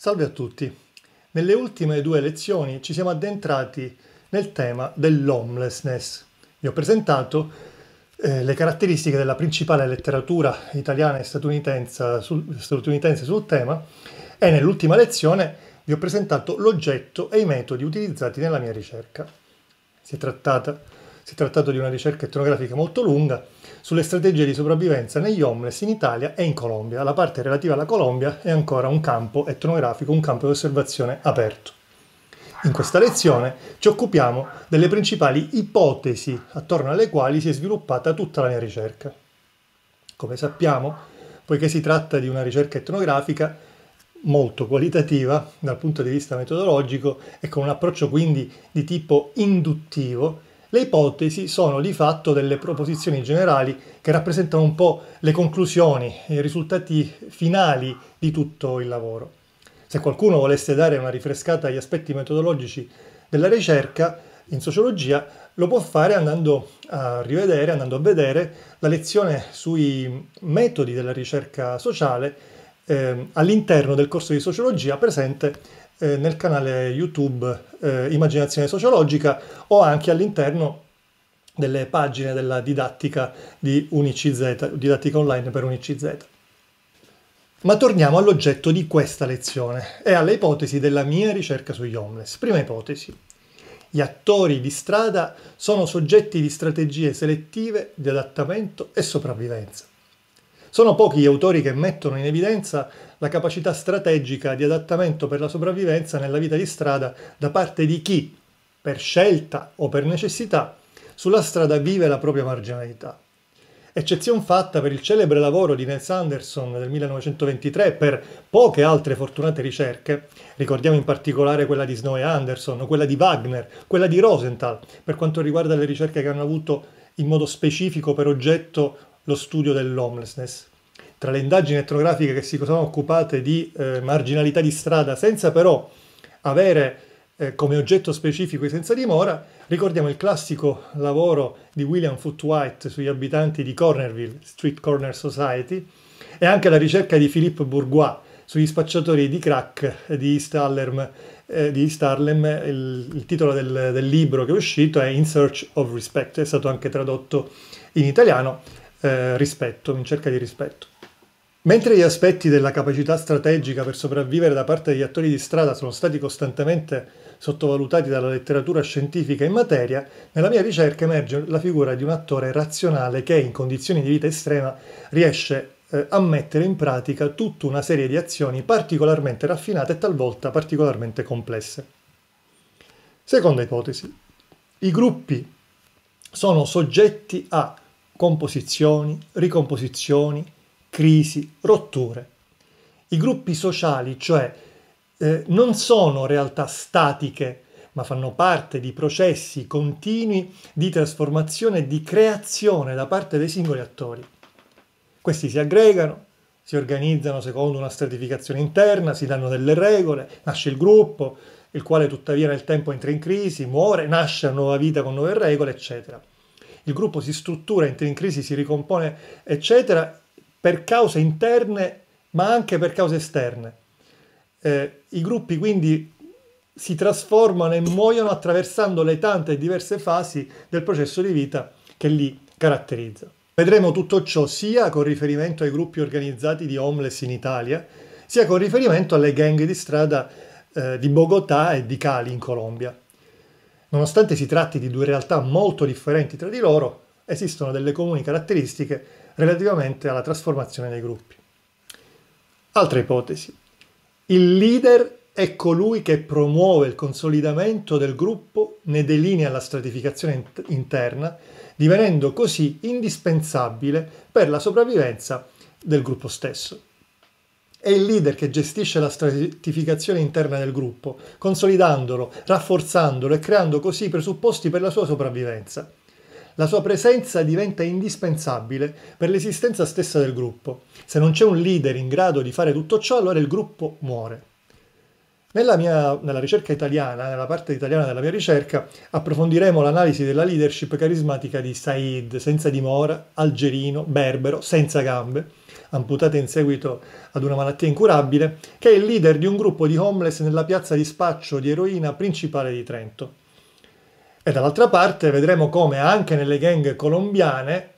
Salve a tutti. Nelle ultime due lezioni ci siamo addentrati nel tema dell'homelessness. Vi ho presentato eh, le caratteristiche della principale letteratura italiana e statunitense sul, statunitense sul tema e nell'ultima lezione vi ho presentato l'oggetto e i metodi utilizzati nella mia ricerca. Si è trattata si è trattato di una ricerca etnografica molto lunga sulle strategie di sopravvivenza negli homeless in Italia e in Colombia. La parte relativa alla Colombia è ancora un campo etnografico, un campo di osservazione aperto. In questa lezione ci occupiamo delle principali ipotesi attorno alle quali si è sviluppata tutta la mia ricerca. Come sappiamo, poiché si tratta di una ricerca etnografica molto qualitativa dal punto di vista metodologico e con un approccio quindi di tipo induttivo, le ipotesi sono di fatto delle proposizioni generali che rappresentano un po' le conclusioni, i risultati finali di tutto il lavoro. Se qualcuno volesse dare una rifrescata agli aspetti metodologici della ricerca in sociologia, lo può fare andando a rivedere, andando a vedere la lezione sui metodi della ricerca sociale eh, all'interno del corso di sociologia presente eh, nel canale YouTube eh, Immaginazione Sociologica o anche all'interno delle pagine della didattica di UNICZ, didattica online per UNICZ. Ma torniamo all'oggetto di questa lezione e alle ipotesi della mia ricerca sugli homeless. Prima ipotesi. Gli attori di strada sono soggetti di strategie selettive di adattamento e sopravvivenza. Sono pochi gli autori che mettono in evidenza la capacità strategica di adattamento per la sopravvivenza nella vita di strada da parte di chi, per scelta o per necessità, sulla strada vive la propria marginalità. Eccezione fatta per il celebre lavoro di Nels Anderson del 1923 e per poche altre fortunate ricerche, ricordiamo in particolare quella di Snow Anderson, quella di Wagner, quella di Rosenthal, per quanto riguarda le ricerche che hanno avuto in modo specifico per oggetto lo studio dell'homelessness. Tra le indagini etnografiche che si sono occupate di eh, marginalità di strada senza però avere eh, come oggetto specifico i senza dimora, ricordiamo il classico lavoro di William Foot White sugli abitanti di Cornerville, Street Corner Society, e anche la ricerca di Philippe Bourgois sugli spacciatori di crack di East Harlem. Eh, di East Harlem il, il, titolo del, del libro che è uscito è In Search of Respect, è stato anche tradotto in italiano eh, rispetto, in cerca di rispetto. Mentre gli aspetti della capacità strategica per sopravvivere da parte degli attori di strada sono stati costantemente sottovalutati dalla letteratura scientifica in materia, nella mia ricerca emerge la figura di un attore razionale che in condizioni di vita estrema riesce eh, a mettere in pratica tutta una serie di azioni particolarmente raffinate e talvolta particolarmente complesse. Seconda ipotesi, i gruppi sono soggetti a composizioni, ricomposizioni, crisi, rotture. I gruppi sociali, cioè, eh, non sono realtà statiche, ma fanno parte di processi continui di trasformazione e di creazione da parte dei singoli attori. Questi si aggregano, si organizzano secondo una stratificazione interna, si danno delle regole, nasce il gruppo, il quale tuttavia nel tempo entra in crisi, muore, nasce una nuova vita con nuove regole, eccetera il gruppo si struttura, entra in crisi, si ricompone, eccetera, per cause interne ma anche per cause esterne. Eh, I gruppi quindi si trasformano e muoiono attraversando le tante e diverse fasi del processo di vita che li caratterizza. Vedremo tutto ciò sia con riferimento ai gruppi organizzati di homeless in Italia, sia con riferimento alle gang di strada eh, di Bogotà e di Cali in Colombia. Nonostante si tratti di due realtà molto differenti tra di loro, esistono delle comuni caratteristiche relativamente alla trasformazione dei gruppi. Altra ipotesi. Il leader è colui che promuove il consolidamento del gruppo, ne delinea la stratificazione interna, divenendo così indispensabile per la sopravvivenza del gruppo stesso. È il leader che gestisce la stratificazione interna del gruppo, consolidandolo, rafforzandolo e creando così i presupposti per la sua sopravvivenza. La sua presenza diventa indispensabile per l'esistenza stessa del gruppo. Se non c'è un leader in grado di fare tutto ciò, allora il gruppo muore. Nella, mia, nella ricerca italiana, nella parte italiana della mia ricerca, approfondiremo l'analisi della leadership carismatica di Said, senza dimora, algerino, berbero, senza gambe, amputate in seguito ad una malattia incurabile, che è il leader di un gruppo di homeless nella piazza di spaccio di eroina principale di Trento. E dall'altra parte vedremo come anche nelle gang colombiane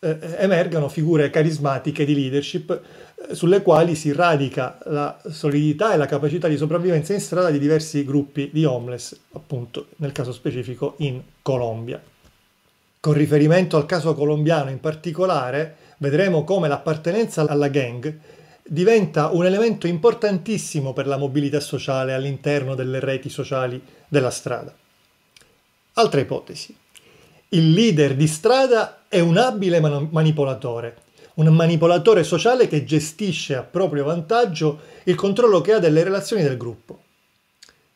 eh, eh emergano figure carismatiche di leadership eh, sulle quali si radica la solidità e la capacità di sopravvivenza in strada di diversi gruppi di homeless, appunto nel caso specifico in Colombia. Con riferimento al caso colombiano in particolare, vedremo come l'appartenenza alla gang diventa un elemento importantissimo per la mobilità sociale all'interno delle reti sociali della strada. Altra ipotesi. Il leader di strada è un abile man- manipolatore, un manipolatore sociale che gestisce a proprio vantaggio il controllo che ha delle relazioni del gruppo.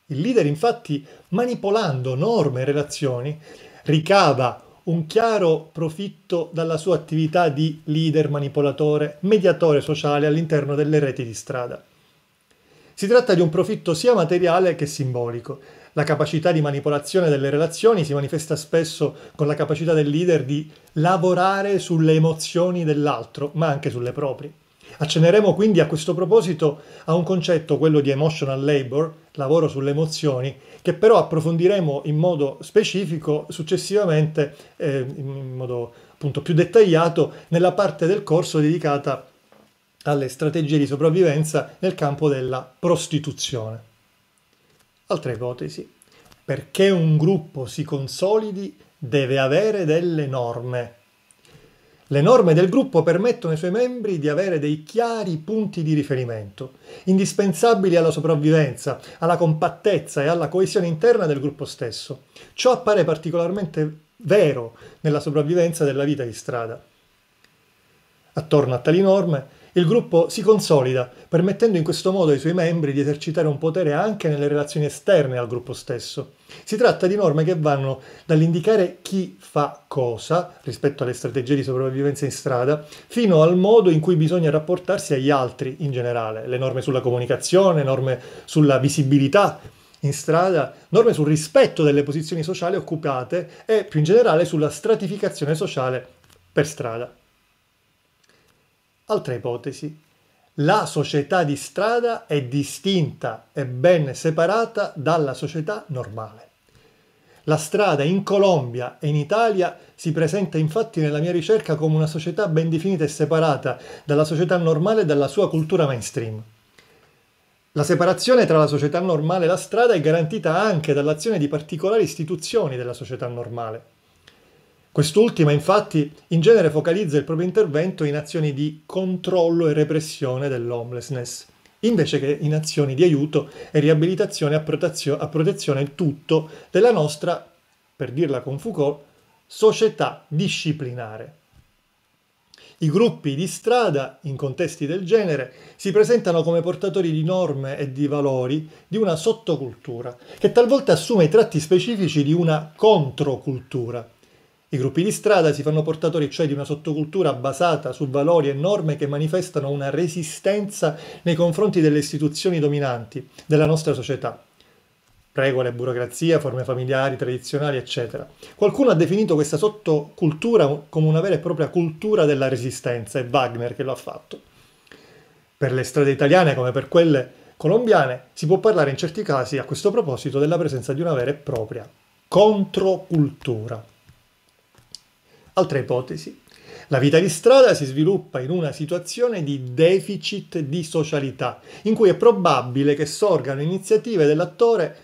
Il leader infatti, manipolando norme e relazioni, ricava un chiaro profitto dalla sua attività di leader, manipolatore, mediatore sociale all'interno delle reti di strada. Si tratta di un profitto sia materiale che simbolico. La capacità di manipolazione delle relazioni si manifesta spesso con la capacità del leader di lavorare sulle emozioni dell'altro, ma anche sulle proprie. Acceneremo quindi a questo proposito a un concetto, quello di emotional labor, lavoro sulle emozioni, che però approfondiremo in modo specifico successivamente, eh, in modo appunto più dettagliato, nella parte del corso dedicata alle strategie di sopravvivenza nel campo della prostituzione. Altra ipotesi. Perché un gruppo si consolidi deve avere delle norme le norme del gruppo permettono ai suoi membri di avere dei chiari punti di riferimento, indispensabili alla sopravvivenza, alla compattezza e alla coesione interna del gruppo stesso. Ciò appare particolarmente vero nella sopravvivenza della vita di strada. Attorno a tali norme il gruppo si consolida, permettendo in questo modo ai suoi membri di esercitare un potere anche nelle relazioni esterne al gruppo stesso. Si tratta di norme che vanno dall'indicare chi fa cosa rispetto alle strategie di sopravvivenza in strada, fino al modo in cui bisogna rapportarsi agli altri in generale, le norme sulla comunicazione, norme sulla visibilità in strada, norme sul rispetto delle posizioni sociali occupate e più in generale sulla stratificazione sociale per strada. Altra ipotesi. La società di strada è distinta e ben separata dalla società normale. La strada in Colombia e in Italia si presenta infatti nella mia ricerca come una società ben definita e separata dalla società normale e dalla sua cultura mainstream. La separazione tra la società normale e la strada è garantita anche dall'azione di particolari istituzioni della società normale. Quest'ultima infatti in genere focalizza il proprio intervento in azioni di controllo e repressione dell'homelessness, invece che in azioni di aiuto e riabilitazione a, protezio- a protezione tutto della nostra, per dirla con Foucault, società disciplinare. I gruppi di strada, in contesti del genere, si presentano come portatori di norme e di valori di una sottocultura, che talvolta assume i tratti specifici di una controcultura, i gruppi di strada si fanno portatori cioè di una sottocultura basata su valori e norme che manifestano una resistenza nei confronti delle istituzioni dominanti della nostra società. Regole, burocrazia, forme familiari, tradizionali, eccetera. Qualcuno ha definito questa sottocultura come una vera e propria cultura della resistenza, è Wagner che lo ha fatto. Per le strade italiane come per quelle colombiane si può parlare in certi casi a questo proposito della presenza di una vera e propria controcultura. Altra ipotesi. La vita di strada si sviluppa in una situazione di deficit di socialità, in cui è probabile che sorgano iniziative dell'attore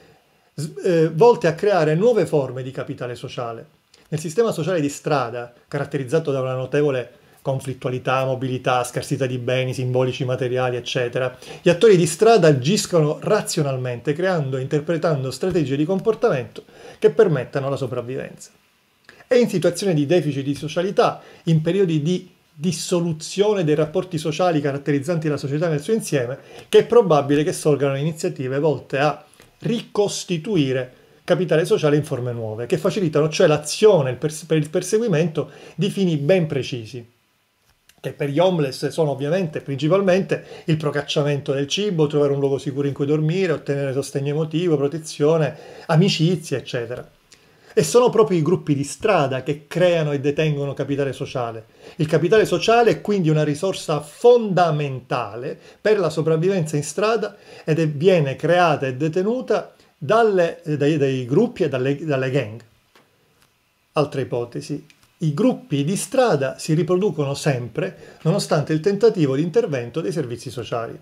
eh, volte a creare nuove forme di capitale sociale. Nel sistema sociale di strada, caratterizzato da una notevole conflittualità, mobilità, scarsità di beni simbolici, materiali, eccetera, gli attori di strada agiscono razionalmente, creando e interpretando strategie di comportamento che permettano la sopravvivenza è in situazioni di deficit di socialità, in periodi di dissoluzione dei rapporti sociali caratterizzanti la società nel suo insieme, che è probabile che sorgano iniziative volte a ricostituire capitale sociale in forme nuove, che facilitano cioè l'azione per il perseguimento di fini ben precisi, che per gli homeless sono ovviamente principalmente il procacciamento del cibo, trovare un luogo sicuro in cui dormire, ottenere sostegno emotivo, protezione, amicizia, eccetera. E sono proprio i gruppi di strada che creano e detengono capitale sociale. Il capitale sociale è quindi una risorsa fondamentale per la sopravvivenza in strada ed è, viene creata e detenuta dalle, dai, dai, gruppi e dalle, dalle gang. Altra ipotesi, i gruppi di strada si riproducono sempre nonostante il tentativo di intervento dei servizi sociali.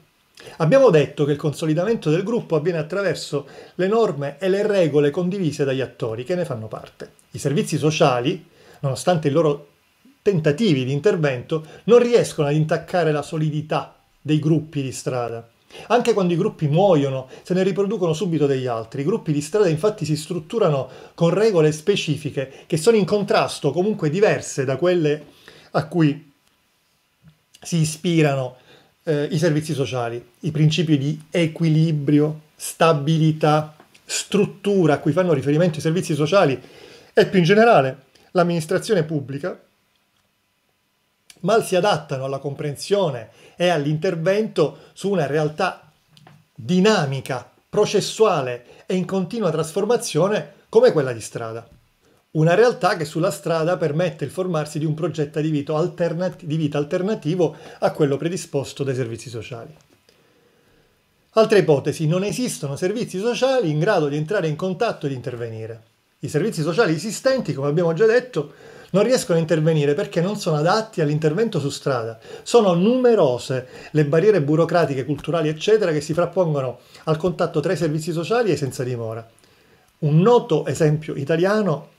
Abbiamo detto che il consolidamento del gruppo avviene attraverso le norme e le regole condivise dagli attori che ne fanno parte. I servizi sociali, nonostante i loro tentativi di intervento, non riescono ad intaccare la solidità dei gruppi di strada. Anche quando i gruppi muoiono, se ne riproducono subito degli altri. I gruppi di strada infatti si strutturano con regole specifiche che sono in contrasto comunque diverse da quelle a cui si ispirano eh, i servizi sociali, i principi di equilibrio, stabilità, struttura a cui fanno riferimento i servizi sociali e più in generale l'amministrazione pubblica, mal si adattano alla comprensione e all'intervento su una realtà dinamica, processuale e in continua trasformazione come quella di strada. Una realtà che sulla strada permette il formarsi di un progetto di vita, alternati- di vita alternativo a quello predisposto dai servizi sociali. Altra ipotesi, non esistono servizi sociali in grado di entrare in contatto e di intervenire. I servizi sociali esistenti, come abbiamo già detto, non riescono a intervenire perché non sono adatti all'intervento su strada. Sono numerose le barriere burocratiche, culturali, eccetera, che si frappongono al contatto tra i servizi sociali e senza dimora. Un noto esempio italiano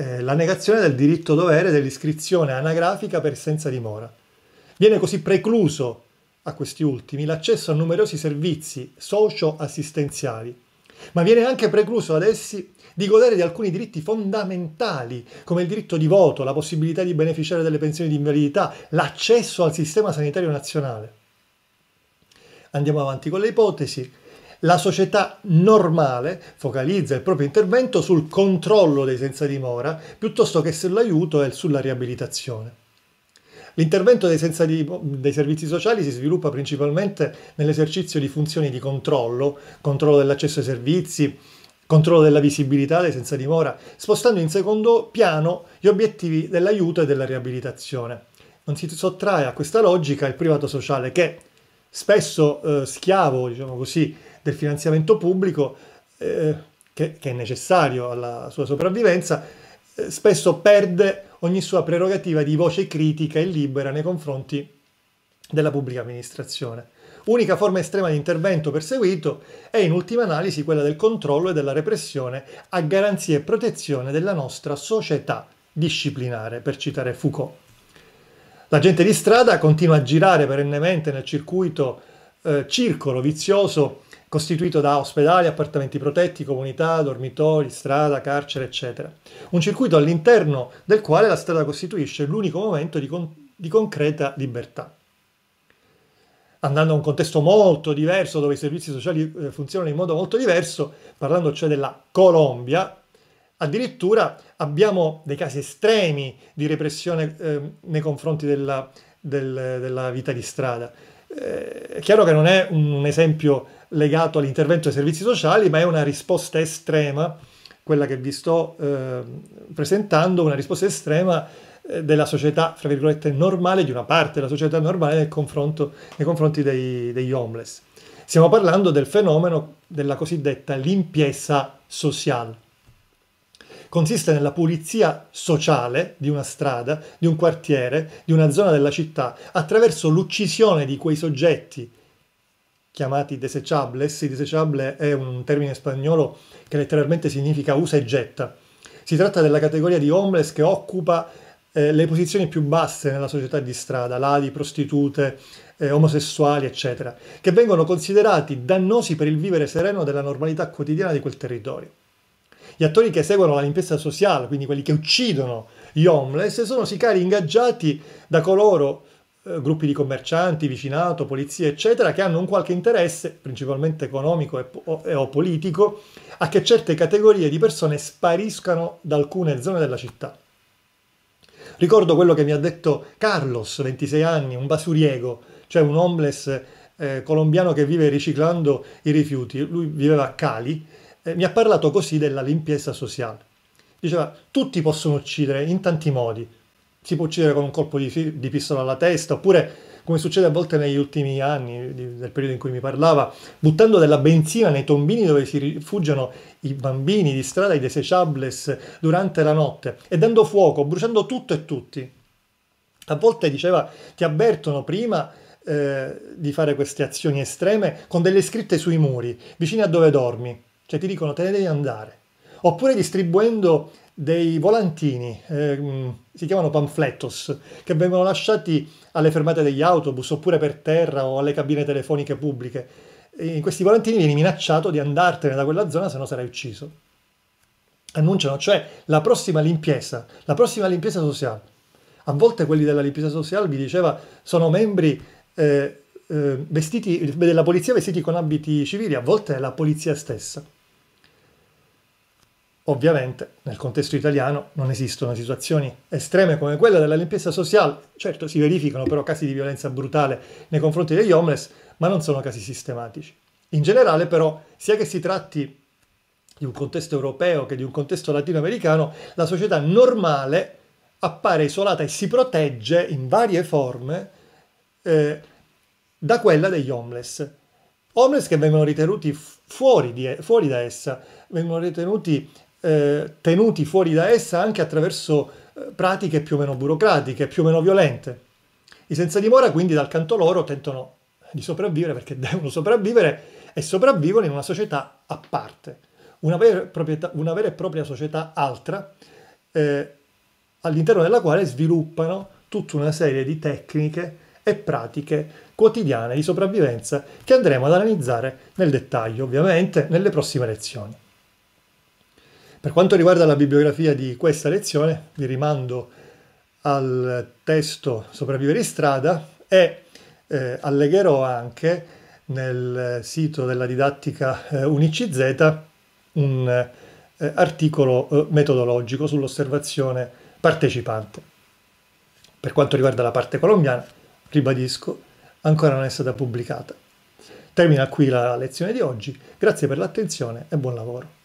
eh, la negazione del diritto dovere dell'iscrizione anagrafica per senza dimora. Viene così precluso a questi ultimi l'accesso a numerosi servizi socio-assistenziali, ma viene anche precluso ad essi di godere di alcuni diritti fondamentali, come il diritto di voto, la possibilità di beneficiare delle pensioni di invalidità, l'accesso al sistema sanitario nazionale. Andiamo avanti con le ipotesi la società normale focalizza il proprio intervento sul controllo dei senza dimora piuttosto che sull'aiuto e sulla riabilitazione. L'intervento dei, dei, servizi sociali si sviluppa principalmente nell'esercizio di funzioni di controllo, controllo dell'accesso ai servizi, controllo della visibilità dei senza dimora, spostando in secondo piano gli obiettivi dell'aiuto e della riabilitazione. Non si sottrae a questa logica il privato sociale che, spesso eh, schiavo, diciamo così, del finanziamento pubblico eh, che, che, è necessario alla sua sopravvivenza, eh, spesso perde ogni sua prerogativa di voce critica e libera nei confronti della pubblica amministrazione. Unica forma estrema di intervento perseguito è in ultima analisi quella del controllo e della repressione a garanzia e protezione della nostra società disciplinare, per citare Foucault. La gente di strada continua a girare perennemente nel circuito eh, circolo vizioso costituito da ospedali, appartamenti protetti, comunità, dormitori, strada, carcere, eccetera. Un circuito all'interno del quale la strada costituisce l'unico momento di, con di concreta libertà andando a un contesto molto diverso dove i servizi sociali eh, funzionano in modo molto diverso, parlando cioè della Colombia, addirittura abbiamo dei casi estremi di repressione eh, nei confronti della, del, della, vita di strada. Eh, è chiaro che non è un, esempio legato all'intervento dei servizi sociali, ma è una risposta estrema, quella che vi sto eh, presentando, una risposta estrema eh, della società, fra virgolette, normale, di una parte della società normale nel confronto, nei confronti dei, degli homeless. Stiamo parlando del fenomeno della cosiddetta limpiezza sociale. Consiste nella pulizia sociale di una strada, di un quartiere, di una zona della città, attraverso l'uccisione di quei soggetti chiamati desechables. Il desechable è un termine spagnolo che letteralmente significa usa e getta. Si tratta della categoria di homeless che occupa eh, le posizioni più basse nella società di strada, ladi, prostitute, eh, omosessuali, eccetera, che vengono considerati dannosi per il vivere sereno della normalità quotidiana di quel territorio. Gli attori che seguono la limpezza sociale, quindi quelli che uccidono gli homeless, sono sicari ingaggiati da coloro eh, gruppi di commercianti, vicinato, polizia, eccetera, che hanno un qualche interesse, principalmente economico e, po- e o politico, a che certe categorie di persone spariscano da alcune zone della città. Ricordo quello che mi ha detto Carlos, 26 anni, un basuriego, cioè un homeless eh, colombiano che vive riciclando i rifiuti. Lui viveva a Cali. Eh, mi ha parlato così della limpiezza sociale. Diceva, tutti possono uccidere in tanti modi, si può uccidere con un colpo di, di pistola alla testa, oppure come succede a volte negli ultimi anni, di, del periodo in cui mi parlava, buttando della benzina nei tombini dove si rifugiano i bambini di strada, i desechables, durante la notte, e dando fuoco, bruciando tutto e tutti. A volte diceva, ti avvertono prima eh, di fare queste azioni estreme con delle scritte sui muri, vicino a dove dormi, cioè ti dicono te ne devi andare. Oppure distribuendo dei volantini, eh, si chiamano panflettos, che vengono lasciati alle fermate degli autobus oppure per terra o alle cabine telefoniche pubbliche. E in questi volantini vieni minacciato di andartene da quella zona se no sarai ucciso. Annunciano cioè la prossima limpieza, la prossima limpieza sociale. A volte quelli della limpieza sociale, vi diceva, sono membri eh, eh, vestiti, della polizia vestiti con abiti civili, a volte è la polizia stessa. Ovviamente nel contesto italiano non esistono situazioni estreme come quella della limpiezza sociale, certo si verificano però casi di violenza brutale nei confronti degli homeless, ma non sono casi sistematici. In generale però, sia che si tratti di un contesto europeo che di un contesto latinoamericano, la società normale appare isolata e si protegge in varie forme eh, da quella degli homeless. Homeless che vengono ritenuti fuori, di, fuori da essa, vengono ritenuti eh, tenuti fuori da essa anche attraverso eh, pratiche più o meno burocratiche, più o meno violente. I senza dimora quindi dal canto loro tentano di sopravvivere perché devono sopravvivere e sopravvivono in una società a parte, una vera e propria, vera e propria società altra eh, all'interno della quale sviluppano tutta una serie di tecniche e pratiche quotidiane di sopravvivenza che andremo ad analizzare nel dettaglio ovviamente nelle prossime lezioni. Per quanto riguarda la bibliografia di questa lezione, vi rimando al testo Sopravvivere in strada e eh, allegherò anche nel sito della didattica eh, UNICZ un eh, articolo eh, metodologico sull'osservazione partecipante. Per quanto riguarda la parte colombiana, ribadisco, ancora non è stata pubblicata. Termina qui la lezione di oggi, grazie per l'attenzione e buon lavoro.